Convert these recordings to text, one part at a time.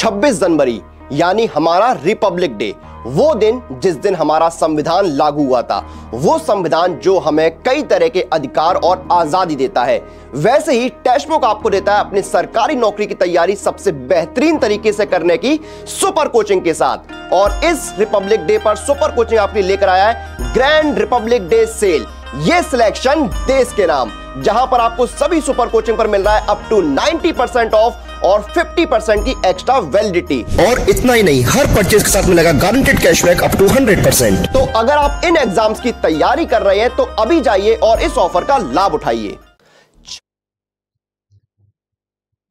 26 जनवरी यानी हमारा Republic day वो दिन जिस दिन हमारा संविधान लागू हुआ था वो संविधान जो हमें कई तरह के अधिकार और आज़ादी देता है वैसे ही टेस्ट आपको देता है अपनी सरकारी नौकरी की तैयारी सबसे बेहतरीन तरीके से करने की सुपर कोचिंग के साथ और इस रिपब्लिक डे पर सुपर कोचिंग आपने लेकर आया है ग्रैंड रिपब्लिक डे सेल ये सिलेक्शन देश के नाम जहां पर आपको सभी सुपर कोचिंग पर मिल रहा है अप टू 90% ऑफ और 50 की एक्स्ट्रा वैलिडिटी और इतना ही नहीं हर परचेज के साथ मिलेगा गारंटेड कैशबैक अप टू 100 तो अगर आप इन एग्जाम्स की तैयारी कर रहे हैं तो अभी जाइए और इस ऑफर का लाभ उठाइए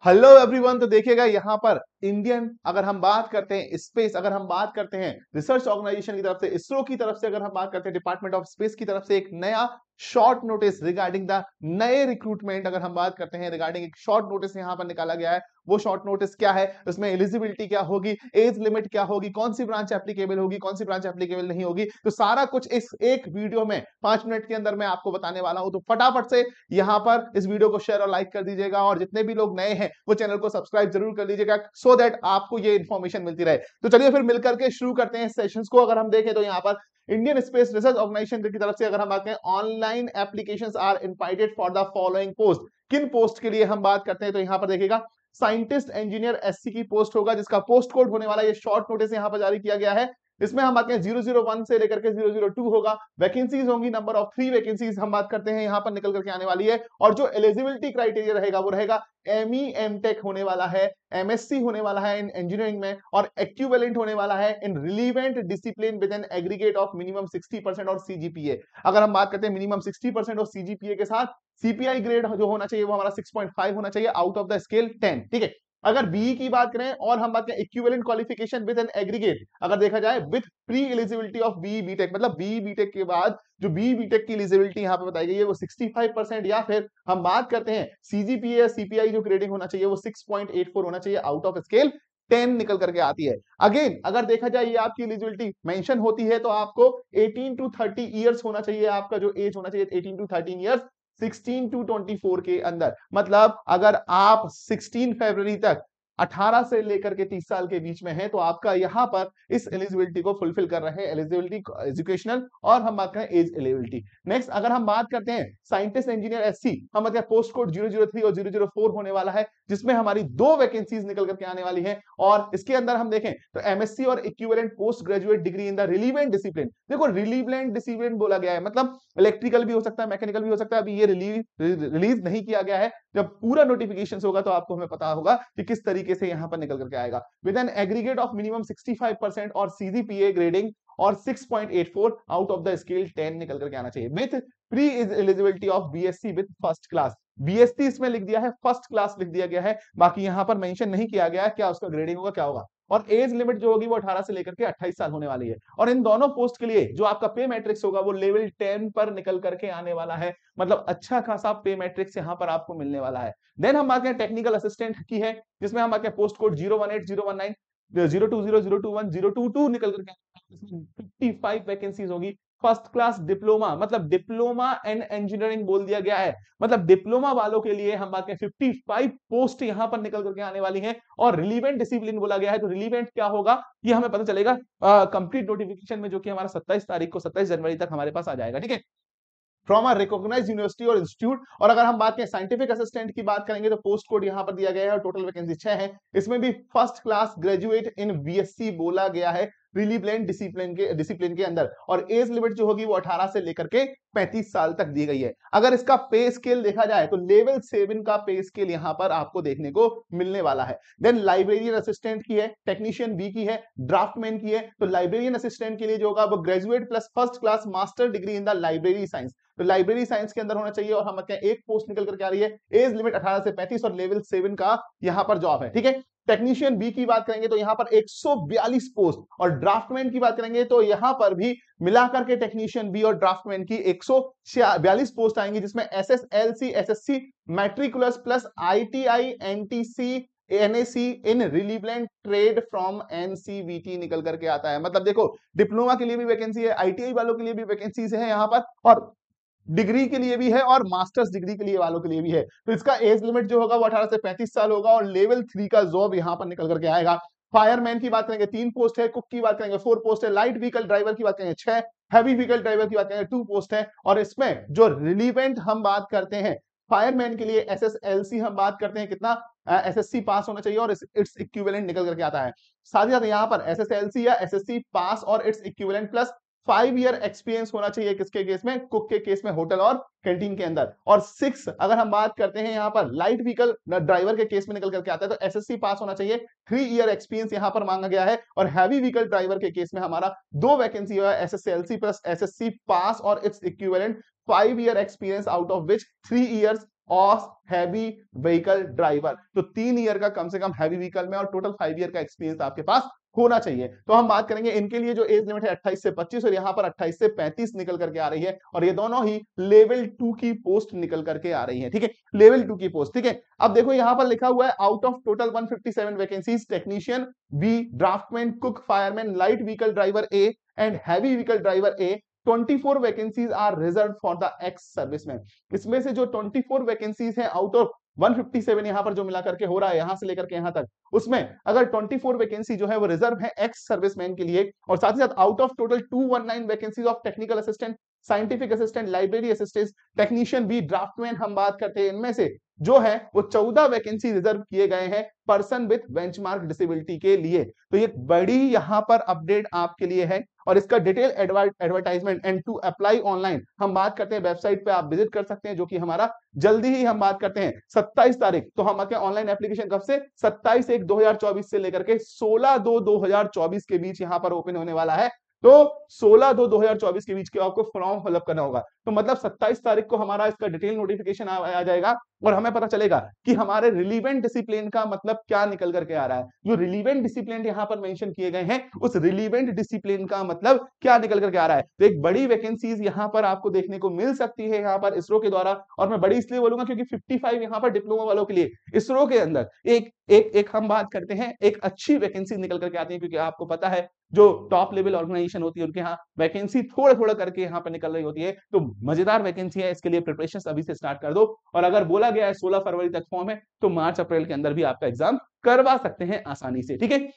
हेलो एवरीवन तो देखिएगा यहां पर इंडियन अगर हम बात करते हैं स्पेस अगर हम बात करते हैं रिसर्च ऑर्गेनाइजेशन की तरफ से इसरो की तरफ से अगर हम बात करते हैं डिपार्टमेंट ऑफ स्पेस की तरफ से एक नया शॉर्ट नोटिस रिगार्डिंग द नए रिक्रूटमेंट अगर हम बात करते हैं रिगार्डिंग एक शॉर्ट नोटिस यहां पर निकाला गया है वो शॉर्ट नोटिस क्या है उसमें एलिजिबिलिटी क्या होगी एज लिमिट क्या होगी कौन सी ब्रांच एप्लीकेबल होगी कौन सी ब्रांच एप्लीकेबल नहीं होगी तो सारा कुछ इस एक वीडियो में पांच मिनट के अंदर मैं आपको बताने वाला हूं तो फटाफट से यहां पर इस वीडियो को शेयर और लाइक कर दीजिएगा और जितने भी लोग नए हैं वो चैनल को सब्सक्राइब जरूर कर लीजिएगा सो दैट आपको ये इन्फॉर्मेशन मिलती रहे तो चलिए फिर मिलकर के शुरू करते हैं सेशन को अगर हम देखें तो यहाँ पर इंडियन स्पेस रिसर्च ऑर्गेनाइजेशन की तरफ से अगर हम बात करें online application are invited for the following post किन पोस्ट के लिए हम बात करते हैं तो यहाँ पर देखिएगा साइंटिस्ट इंजीनियर एससी की पोस्ट होगा जिसका पोस्ट कोड होने वाला ये शॉर्ट नोटिस यहाँ पर जारी किया गया है इसमें हम आते हैं जीरो जीरो वन से लेकर के जीरो जीरो टू होगा वैकेंसीज होंगी नंबर ऑफ थ्री वैकेंसीज हम बात करते हैं यहाँ पर निकल करके आने वाली है और जो एलिजिबिलिटी क्राइटेरिया रहेगा वो रहेगा एम ई एम टेक होने वाला है एमएससी होने वाला है इन इंजीनियरिंग में और एक्यूवेलेंट होने वाला है in relevant discipline with an aggregate of minimum sixty percent और सीजीपीए अगर हम बात करते हैं मिनिमम सिक्सटी परसेंट और सीजीपीए के साथ सीपीआई ग्रेड जो होना चाहिए वो हमारा फाइव होना चाहिए out of the scale ten ठीक है अगर बी की बात करें और हम बात करें equivalent qualification with an aggregate अगर देखा जाए with pre eligibility of B BTech मतलब बी बीटेक के बाद जो बी बीटेक की एलिजिबिलिटी यहाँ पे बताई गई है वो 65 परसेंट या फिर हम बात करते हैं सीजीपीए या सीपीआई जो ग्रेडिंग होना चाहिए वो 6.84 होना चाहिए आउट ऑफ स्केल 10 निकल करके आती है अगेन अगर देखा जाए ये आपकी एलिजिबिलिटी मेंशन होती है तो आपको 18 टू 30 इयर्स होना चाहिए आपका जो एज होना चाहिए 18 टू 13 इयर्स 16 टू 24 के अंदर मतलब अगर आप 16 फरवरी तक 18 से लेकर के 30 साल के बीच में है तो आपका यहाँ पर इस एलिजिबिलिटी को फुलफिल कर रहे हैं एलिजिबिलिटी एजुकेशनल और हम बात करें एज एलिजिबिलिटी नेक्स्ट अगर हम बात करते हैं साइंटिस्ट इंजीनियर एस सी हम मतलब पोस्ट कोड जीरो और जीरो होने वाला है जिसमें हमारी दो वैकेंसीज निकल करके आने वाली है और इसके अंदर हम देखें तो एमएससी और equivalent post graduate degree in the relevant discipline देखो रिलीवेंट डिसिप्लिन बोला गया है मतलब इलेक्ट्रिकल भी हो सकता है मैकेनिकल भी हो सकता है अभी ये रिलीज नहीं किया गया है जब पूरा नोटिफिकेशन होगा तो आपको हमें पता होगा कि किस तरीके से यहां पर निकल करके आएगा with an aggregate of minimum 65% और सीजीपीए ग्रेडिंग और 6.84 आउट ऑफ द स्केल 10 निकल करके आना चाहिए with pre eligibility of BSc with first class BST इसमें लिख दिया है फर्स्ट क्लास लिख दिया गया है बाकी यहाँ पर मेंशन नहीं किया गया है क्या उसका ग्रेडिंग होगा क्या होगा और एज लिमिट जो होगी वो 18 से लेकर के 28 साल होने वाली है और इन दोनों पोस्ट के लिए जो आपका पे मैट्रिक्स होगा वो लेवल 10 पर निकल करके आने वाला है मतलब अच्छा खासा पे मैट्रिक्स यहाँ पर आपको मिलने वाला है देन हम बात करें टेक्निकल असिस्टेंट की है जिसमें हम आते हैं post code zero one eight zero one nine zero two zero zero two one zero two two निकल करके फिफ्टी फाइव वैकेंसी होगी फर्स्ट क्लास डिप्लोमा मतलब डिप्लोमा इन इंजीनियरिंग बोल दिया गया है मतलब डिप्लोमा वालों के लिए हम बात करें 55 पोस्ट यहां पर निकल करके आने वाली हैं और रिलीवेंट डिसिप्लिन बोला गया है तो रिलीवेंट क्या होगा ये हमें पता चलेगा कंप्लीट नोटिफिकेशन में जो कि हमारा सत्ताईस तारीख को सत्ताईस जनवरी तक हमारे पास आ जाएगा ठीक है फ्रॉम अ रिकॉग्नाइज यूनिवर्सिटी और इंस्टीट्यूट और अगर हम बात करें साइंटिफिक असिस्टेंट की बात करेंगे तो पोस्ट कोड यहाँ पर दिया गया है और टोटल वैकेंसी छह है इसमें भी first class graduate in BSc बोला गया है प्रिलिप्लेन डिसिप्लिन के डिसिप्लिन के अंदर और एज लिमिट जो होगी वो 18 से लेकर के 35 साल तक दी गई है अगर इसका पे स्केल देखा जाए तो लेवल सेवन का पे स्केल यहाँ पर आपको देखने को मिलने वाला है देन लाइब्रेरियन असिस्टेंट की है टेक्नीशियन बी की है ड्राफ्टमैन की है तो लाइब्रेरियन असिस्टेंट के लिए जो होगा वो graduate plus first class master degree in the library science तो लाइब्रेरी साइंस के अंदर होना चाहिए और हम एक पोस्ट निकल करके आ रही है एज लिमिट अठारह से 35 और लेवल सेवन का यहाँ पर जॉब है ठीक है टेक्नीशियन बी की बात करेंगे तो यहां पर 142 पोस्ट और ड्राफ्टमैन की बात करेंगे तो यहां पर भी मिलाकर के टेक्नीशियन बी और ड्राफ्टमैन की एक पोस्ट आएंगी जिसमें S S L C S S C matriculates plus I T I N T C N C in relevant trade from NCVT निकल करके आता है मतलब देखो डिप्लोमा के लिए भी वैकेंसी है आईटीआई वालों के लिए भी वैकेंसीज है यहाँ पर और डिग्री के लिए भी है और मास्टर्स डिग्री के लिए वालों के लिए भी है तो इसका एज लिमिट जो होगा वो अठारह से पैंतीस साल होगा और लेवल थ्री का जॉब यहाँ पर निकल करके आएगा फायरमैन की बात करेंगे तीन पोस्ट है कुक की बात करेंगे फोर पोस्ट है लाइट व्हीकल ड्राइवर की बात करेंगे छह हैवी व्हीकल ड्राइवर की बात करेंगे टू पोस्ट है और इसमें जो रिलीवेंट हम बात करते हैं फायरमैन के लिए एस हम बात करते हैं कितना एसएससी uh, पास होना चाहिए और इट्स इक्विवेलेंट निकल करके आता है साथ ही साथ यहाँ पर एसएसएलसी या एसएससी पास और its equivalent plus five year experience होना चाहिए किसके केस में कुक के केस में होटल और कैंटीन के अंदर और सिक्स अगर हम बात करते हैं यहाँ पर लाइट व्हीकल ड्राइवर के केस में निकल करके आता है तो एसएससी पास होना चाहिए थ्री ईयर एक्सपीरियंस यहाँ पर मांगा गया है और हैवी व्हीकल ड्राइवर के केस में हमारा दो वैकेंसी हुआ है एसएससी प्लस एसएससी पास और its equivalent five year experience out of which three year of heavy vehicle driver तो तीन ईयर का कम से कम हैवी व्हीकल में और टोटल फाइव ईयर का एक्सपीरियंस आपके पास होना चाहिए तो हम बात करेंगे इनके लिए जो एज लिमिट है अट्ठाईस से पच्चीस और यहां पर अट्ठाईस से पैंतीस निकल करके आ रही है और ये दोनों ही लेवल टू की पोस्ट निकल करके आ रही है ठीक है लेवल टू की पोस्ट ठीक है अब देखो यहां पर लिखा हुआ है out of total one vacancies technician B draftman cook fireman light vehicle driver A and heavy vehicle driver A 24 vacancies are reserved for the ex serviceman इसमें से जो 24 वैकेंसीज है आउट ऑफ 157 यहां पर जो मिला करके हो रहा है यहां से लेकर के यहां तक उसमें अगर 24 वैकेंसी जो है वो रिजर्व है एक्स सर्विसमैन के लिए और साथ ही साथ out of total 219 vacancies of technical assistant scientific assistant library assistant technician भी ड्राफ्टमैन हम बात करते हैं इनमें से जो है वो चौदह वैकेंसी रिजर्व किए गए हैं पर्सन विथ बेंचमार्क डिसेबिलिटी के लिए तो ये बड़ी यहां पर अपडेट आपके लिए है और इसका detail advertisement and to apply online हम बात करते हैं वेबसाइट पे आप विजिट कर सकते हैं जो कि हमारा जल्दी ही हम बात करते हैं सत्ताईस तारीख तो हम क्या ऑनलाइन एप्लीकेशन कब से सत्ताईस एक 2024 से लेकर के 16 दो 2024 के बीच यहां पर ओपन होने वाला है तो 16 दो 2024 के बीच के आपको फॉर्म फिलअप करना होगा तो मतलब 27 तारीख को हमारा इसका डिटेल नोटिफिकेशन आ, आ जाएगा और हमें पता चलेगा कि हमारे रिलीवेंट डिसिप्लिन का मतलब क्या निकल करके आ रहा है जो रिलीवेंट डिसिप्लिन यहां पर मेंशन किए गए हैं उस रिलीवेंट डिसिप्लिन का मतलब क्या निकल करके आ रहा है तो एक बड़ी वैकेंसीज यहां पर आपको देखने को मिल सकती है यहाँ पर इसरो के द्वारा और मैं बड़ी इसलिए बोलूंगा क्योंकि फिफ्टी फाइव पर डिप्लोमा वालों के लिए इसरो के अंदर एक एक एक हम बात करते हैं एक अच्छी वैकेंसी निकल करके आती है क्योंकि आपको पता है जो टॉप लेवल ऑर्गेनाइजेशन होती है उनके यहाँ वैकेंसी थोड़ा थोड़ा करके यहाँ पर निकल रही होती है तो मजेदार वैकेंसी है इसके लिए प्रिपरेशन अभी से स्टार्ट कर दो और अगर बोला गया है सोलह फरवरी तक फॉर्म है तो मार्च अप्रैल के अंदर भी आपका एग्जाम करवा सकते हैं आसानी से ठीक है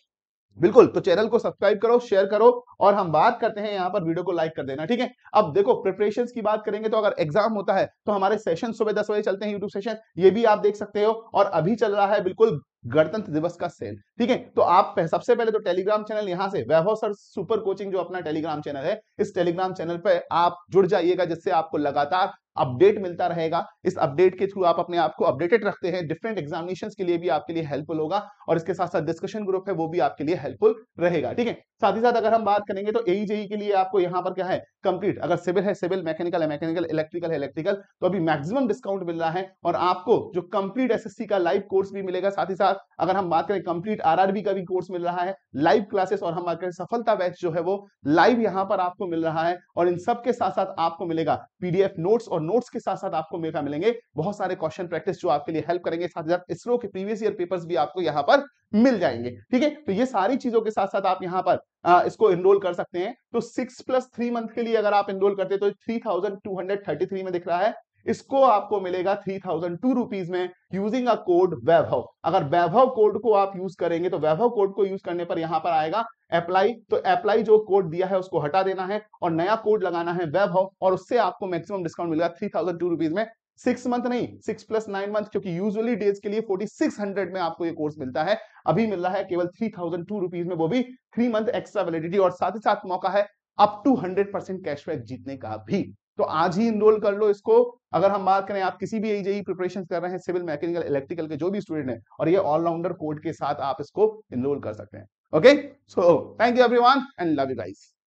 बिल्कुल तो चैनल को सब्सक्राइब करो शेयर करो और हम बात करते हैं यहाँ पर वीडियो को लाइक कर देना ठीक है अब देखो प्रिपरेशन की बात करेंगे तो अगर एग्जाम होता है तो हमारे सेशन सुबह दस बजे चलते हैं यूट्यूब सेशन ये भी आप देख सकते हो और अभी चल रहा है बिल्कुल गणतंत्र दिवस का सेल ठीक है तो आप सबसे पहले तो टेलीग्राम चैनल यहां से वैभव सर सुपर कोचिंग जो अपना टेलीग्राम चैनल है इस टेलीग्राम चैनल पर आप जुड़ जाइएगा जिससे आपको लगातार अपडेट मिलता रहेगा इस अपडेट के थ्रू आप अपने आप को अपडेटेड रखते हैं डिफरेंट एग्जामिनेशन के लिए भी आपके लिए हेल्पफुल होगा और इसके साथ साथ डिस्कशन ग्रुप है वो भी आपके लिए हेल्पफुल रहेगा ठीक है साथ ही साथ अगर हम बात करेंगे तो एईजेई e e के लिए आपको यहाँ पर क्या है कंप्लीट अगर सिविल है सिविल मैकेनिकल है मैकेनिकल इलेक्ट्रिकल है इलेक्ट्रिकल तो अभी मैक्सिमम डिस्काउंट मिल रहा है और आपको जो कंप्लीट एसएससी का लाइव कोर्स भी मिलेगा साथ ही साथ अगर हम बात करें कंप्लीट आरआरबी का भी कोर्स मिल रहा है लाइव क्लासेस और हम बात करें सफलता बैच जो है वो लाइव यहाँ पर आपको मिल रहा है और इन सबके साथ साथ आपको मिलेगा पीडीएफ नोट्स और नोट्स के साथ साथ आपको मेगा मिलेंगे बहुत सारे क्वेश्चन प्रैक्टिस जो आपके लिए हेल्प करेंगे साथ ही साथ इसरो के प्रीवियस ईयर पेपर्स भी आपको यहाँ पर मिल जाएंगे ठीक है तो ये सारी चीजों के साथ साथ आप यहाँ पर आ, इसको इनरोल कर सकते हैं तो सिक्स प्लस थ्री मंथ के लिए अगर आप इनरोल करते हैं तो three thousand two hundred thirty three में दिख रहा है इसको आपको मिलेगा थ्री थाउजेंड टू रुपीज में यूजिंग अ कोड वैभव अगर वैभव कोड को आप यूज करेंगे तो वैभव कोड को यूज करने पर यहां पर आएगा अप्लाई तो अप्लाई जो कोड दिया है उसको हटा देना है और नया कोड लगाना है वैभव और उससे आपको मैक्सिमम डिस्काउंट मिलेगा थ्री थाउजेंड टू रुपीज में सिक्स मंथ नहीं सिक्स प्लस नाइन मंथ क्योंकि यूजुअली डेज के लिए फोर्टी सिक्स हंड्रेड में आपको ये कोर्स मिलता है अभी मिल रहा है केवल थ्री थाउजेंड टू रुपीज में वो भी थ्री मंथ एक्स्ट्रा वैलिडिटी और साथ ही साथ मौका है up to hundred percent cashback जीतने का भी तो आज ही इनरोल कर लो इसको अगर हम बात करें आप किसी भी एजेई प्रिपरेशन e कर रहे हैं सिविल मैकेनिकल इलेक्ट्रिकल के जो भी स्टूडेंट हैं और ये ऑलराउंडर कोड के साथ आप इसको इनरोल कर सकते हैं okay so thank you everyone and love you guys